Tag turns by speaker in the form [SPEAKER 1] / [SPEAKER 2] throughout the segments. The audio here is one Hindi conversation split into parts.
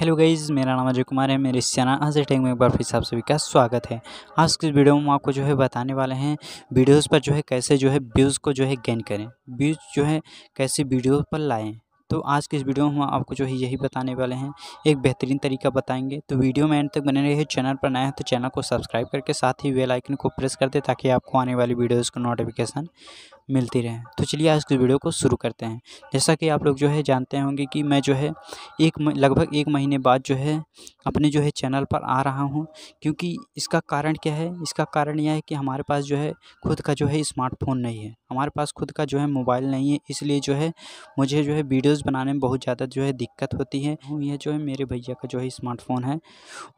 [SPEAKER 1] हेलो गाइज़ मेरा नाम अजय कुमार है मेरे इस चैनल आज टेक में एक बार फिर आप सभी का स्वागत है आज के वीडियो में आपको जो है बताने वाले हैं वीडियोस पर जो है कैसे जो है व्यूज़ को जो है गेन करें व्यूज़ जो है कैसे वीडियो पर लाएं तो आज के इस वीडियो में हम आपको जो है यही बताने वाले हैं एक बेहतरीन तरीका बताएंगे तो वीडियो में एंड तक बने रहिए चैनल पर नया है तो चैनल को सब्सक्राइब करके साथ ही वेल आइकन को प्रेस कर दे ताकि आपको आने वाली वीडियोज़ का नोटिफिकेशन मिलती रहे तो चलिए आज की वीडियो को शुरू करते हैं जैसा कि आप लोग जो है जानते होंगे कि मैं जो है एक लगभग एक महीने बाद जो है अपने जो है चैनल पर आ रहा हूँ क्योंकि इसका कारण क्या है इसका कारण यह है कि हमारे पास जो है खुद का जो है स्मार्टफोन नहीं है हमारे पास खुद का जो है मोबाइल नहीं है इसलिए जो है मुझे जो है वीडियोज़ बनाने में बहुत ज़्यादा जो है दिक्कत होती है यह जो है मेरे भैया का जो है स्मार्टफोन है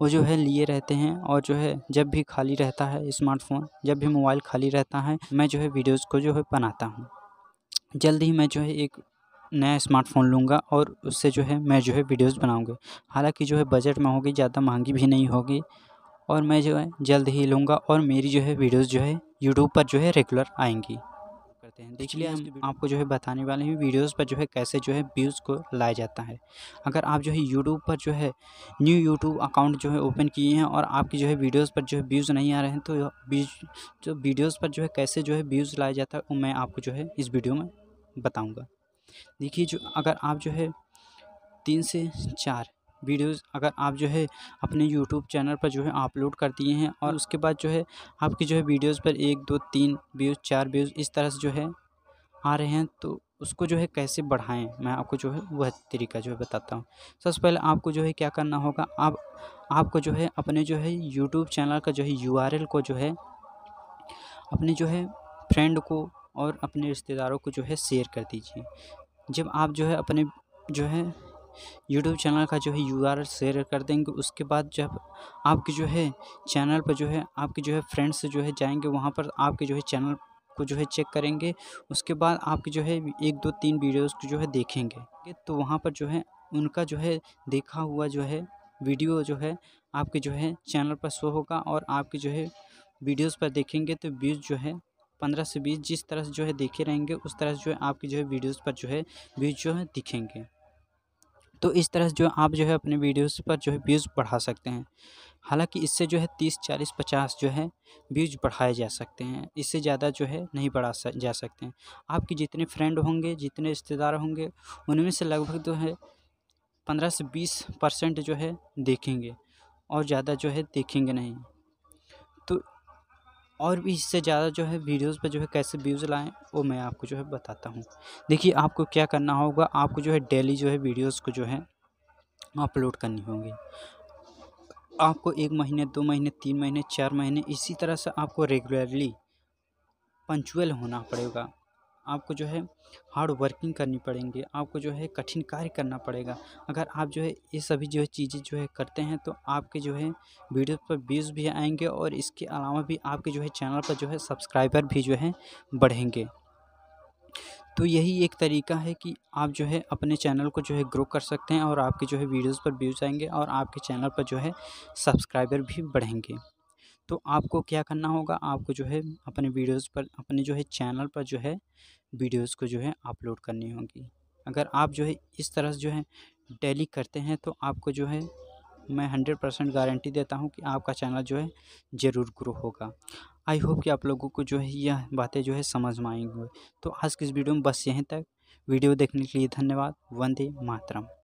[SPEAKER 1] वो जो है लिए रहते हैं और जो है जब भी खाली रहता है स्मार्टफोन जब भी मोबाइल खाली रहता है मैं जो है वीडियोज़ को जो है बनाता हूँ जल्द ही मैं जो है एक नया स्मार्टफ़ोन लूँगा और उससे जो है मैं जो है वीडियोज़ बनाऊँगा हालाँकि जो है बजट में होगी ज़्यादा महंगी भी नहीं होगी और मैं जो है जल्द ही लूँगा और मेरी जो है वीडियोज़ जो है यूट्यूब पर जो है रेगुलर आएंगी करते हैं इसलिए हम आपको जो है बताने वाले हैं वीडियोस पर जो है कैसे जो है व्यूज़ को लाया जाता है अगर आप जो है यूट्यूब पर जो है न्यू यूट्यूब अकाउंट जो है ओपन किए हैं और आपकी जो है वीडियोस पर जो है व्यूज़ नहीं आ रहे हैं तो जो वीडियोज़ पर जो है कैसे जो है व्यूज़ लाया जाता है वो मैं आपको जो है इस वीडियो में बताऊँगा देखिए जो अगर आप जो है तीन से चार वीडियोज़ अगर आप जो है अपने यूट्यूब चैनल पर जो है अपलोड कर दिए हैं और उसके बाद जो है आपकी जो है वीडियोज़ पर एक दो तीन व्यूज़ चार व्यूज़ इस तरह से जो है आ रहे हैं तो उसको जो है कैसे बढ़ाएं मैं आपको जो है वह तरीका जो है बताता हूँ सबसे पहले आपको जो है क्या करना होगा आप आपको जो है अपने जो है यूट्यूब चैनल का जो है यू को जो है अपने जो है फ्रेंड को और अपने रिश्तेदारों को जो है शेयर कर दीजिए जब आप जो है अपने जो है यूट्यूब चैनल का जो है यू शेयर कर देंगे उसके बाद जब आपके जो है चैनल पर जो है आपके जो है फ्रेंड्स जो है जाएंगे वहाँ पर आपके जो है चैनल को जो है चेक करेंगे उसके बाद आपके जो है एक दो तीन वीडियोस को जो है देखेंगे तो वहाँ पर जो है उनका जो है देखा हुआ जो है वीडियो जो है आपके जो है चैनल पर शो होगा और आपके जो है वीडियोस पर देखेंगे तो व्यूज़ जो है पंद्रह से बीस जिस तरह से जो है देखे रहेंगे उस तरह से जो है आपके जो है वीडियोस पर जो है व्यूज जो है दिखेंगे तो इस तरह से जो आप जो है अपने वीडियोस पर जो है व्यूज़ बढ़ा सकते हैं हालांकि इससे जो है तीस चालीस पचास जो है व्यूज बढ़ाए जा सकते हैं इससे ज़्यादा जो है नहीं बढ़ा जा सकते हैं आपके जितने फ्रेंड होंगे जितने रिश्तेदार होंगे उनमें से लगभग जो है पंद्रह से बीस परसेंट जो है देखेंगे और ज़्यादा जो है देखेंगे नहीं और भी इससे ज़्यादा जो है वीडियोस पर जो है कैसे व्यूज़ लाएं वो मैं आपको जो है बताता हूँ देखिए आपको क्या करना होगा आपको जो है डेली जो है वीडियोस को जो है अपलोड करनी होगी आपको एक महीने दो महीने तीन महीने चार महीने इसी तरह से आपको रेगुलरली पंचुअल होना पड़ेगा आपको जो है हार्ड वर्किंग करनी पड़ेंगी आपको जो है कठिन कार्य करना पड़ेगा अगर आप जो है ये सभी जो है चीज़ें जो है करते हैं तो आपके जो है वीडियो पर व्यूज़ भी आएंगे और इसके अलावा भी आपके जो है चैनल पर जो है सब्सक्राइबर भी जो है बढ़ेंगे तो यही एक तरीका है कि आप जो है अपने चैनल को जो है ग्रो कर सकते हैं और आपके जो है वीडियोस पर व्यूज़ आएंगे और आपके चैनल पर जो है सब्सक्राइबर भी बढ़ेंगे तो आपको क्या करना होगा आपको जो है अपने वीडियोस पर अपने जो है चैनल पर जो है वीडियोस को जो है अपलोड करनी होगी अगर आप जो है इस तरह से जो है डेली करते हैं तो आपको जो है मैं हंड्रेड परसेंट गारंटी देता हूँ कि आपका चैनल जो है ज़रूर ग्रो होगा आई होप कि आप लोगों को जो है यह बातें जो है समझ में आएंगी तो आज की इस वीडियो में बस यहीं तक वीडियो देखने के लिए धन्यवाद वंदे मातरम